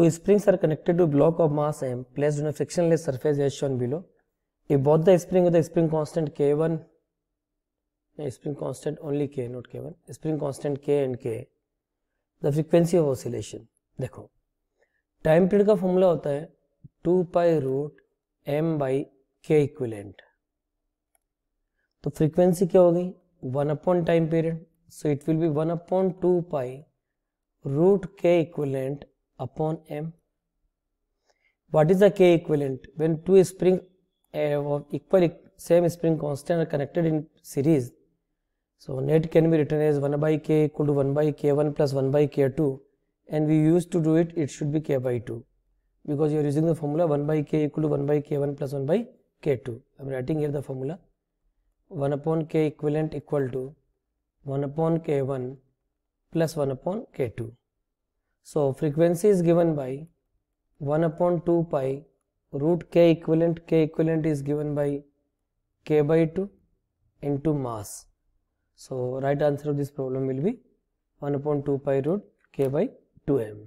Two springs are connected to block of mass m placed on a frictionless surface as shown below. If both the spring with the spring constant K1, spring constant only K, not K1, spring constant K and K, the frequency of oscillation. dekho time period ka formula hota hai 2 pi root m by k equivalent तो frequency क्या हो गई one upon time period so it will be one upon two pi root K equivalent upon m. What is the k equivalent? When two spring of equal same spring constant are connected in series, so net can be written as 1 by k equal to 1 by k1 plus 1 by k2 and we used to do it, it should be k by 2 because you are using the formula 1 by k equal to 1 by k1 plus 1 by k2. I am writing here the formula 1 upon k equivalent equal to 1 upon k1 plus 1 upon k2. So frequency is given by 1 upon 2 pi root k equivalent k equivalent is given by k by 2 into mass. So right answer of this problem will be 1 upon 2 pi root k by 2m.